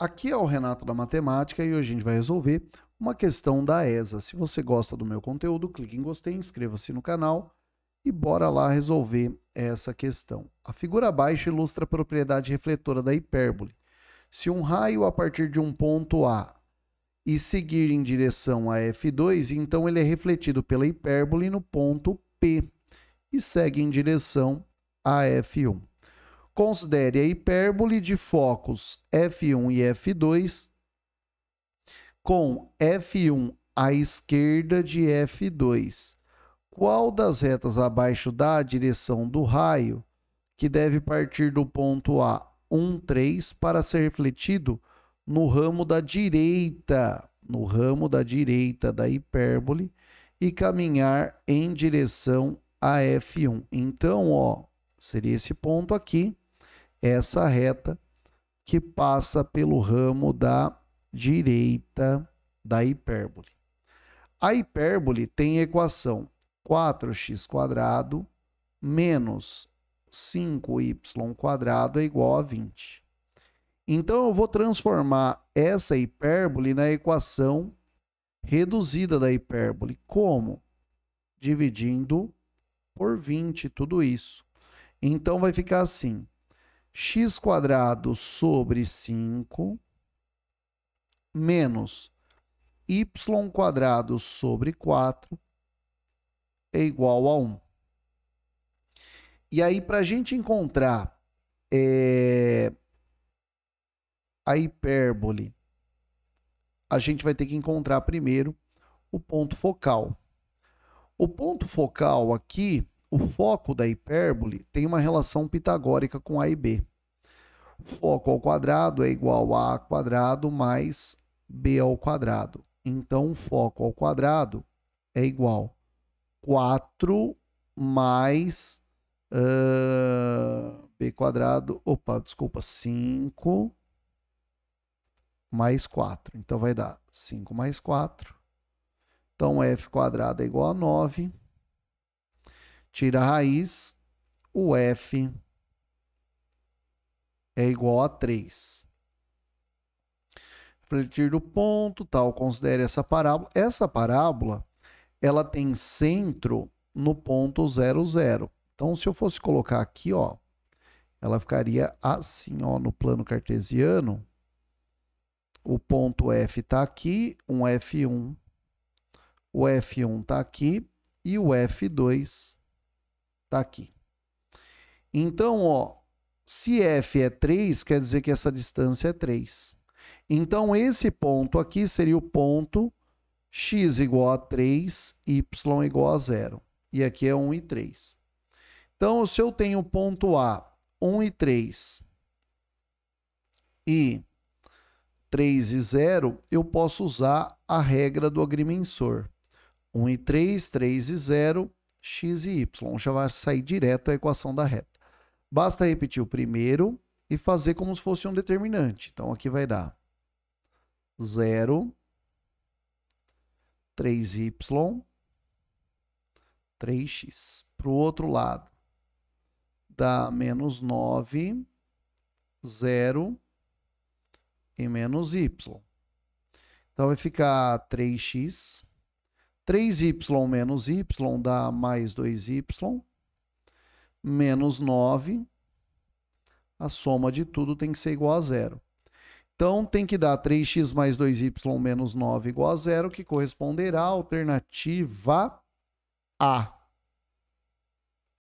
Aqui é o Renato da Matemática e hoje a gente vai resolver uma questão da ESA. Se você gosta do meu conteúdo, clique em gostei, inscreva-se no canal e bora lá resolver essa questão. A figura abaixo ilustra a propriedade refletora da hipérbole. Se um raio a partir de um ponto A e seguir em direção a F2, então ele é refletido pela hipérbole no ponto P e segue em direção a F1. Considere a hipérbole de focos F1 e F2 com F1 à esquerda de F2. Qual das retas abaixo da direção do raio, que deve partir do ponto A 1, 3 para ser refletido no ramo da direita, no ramo da direita da hipérbole e caminhar em direção a F1. Então, ó, seria esse ponto aqui essa reta que passa pelo ramo da direita da hipérbole. A hipérbole tem equação 4x² menos 5y² é igual a 20. Então, eu vou transformar essa hipérbole na equação reduzida da hipérbole. Como? Dividindo por 20 tudo isso. Então, vai ficar assim x quadrado sobre 5 menos y quadrado sobre 4 é igual a 1. E aí, para a gente encontrar é, a hipérbole, a gente vai ter que encontrar primeiro o ponto focal. O ponto focal aqui o foco da hipérbole tem uma relação pitagórica com A e B. foco ao quadrado é igual a A quadrado mais B ao quadrado. Então, foco ao quadrado é igual a 4 mais uh, B quadrado, opa, desculpa, 5 mais 4. Então, vai dar 5 mais 4. Então, F quadrado é igual a 9 tira a raiz, o F é igual a 3. Refletir do ponto tal, considere essa parábola. Essa parábola, ela tem centro no ponto 0, 0. Então, se eu fosse colocar aqui, ó, ela ficaria assim, ó, no plano cartesiano. O ponto F está aqui, um F1. O F1 está aqui e o F2 Tá aqui. Então, ó, se F é 3, quer dizer que essa distância é 3. Então, esse ponto aqui seria o ponto x igual a 3, y igual a 0. E aqui é 1 e 3. Então, se eu tenho ponto A, 1 e 3, e 3 e 0, eu posso usar a regra do agrimensor. 1 e 3, 3 e 0, x e y. Já vai sair direto a equação da reta. Basta repetir o primeiro e fazer como se fosse um determinante. Então, aqui vai dar 0, 3y, 3x. Para o outro lado, dá menos 9, 0 e menos y. Então, vai ficar 3x 3y menos y dá mais 2y, menos 9. A soma de tudo tem que ser igual a zero. Então, tem que dar 3x mais 2y menos 9 igual a zero, que corresponderá à alternativa A.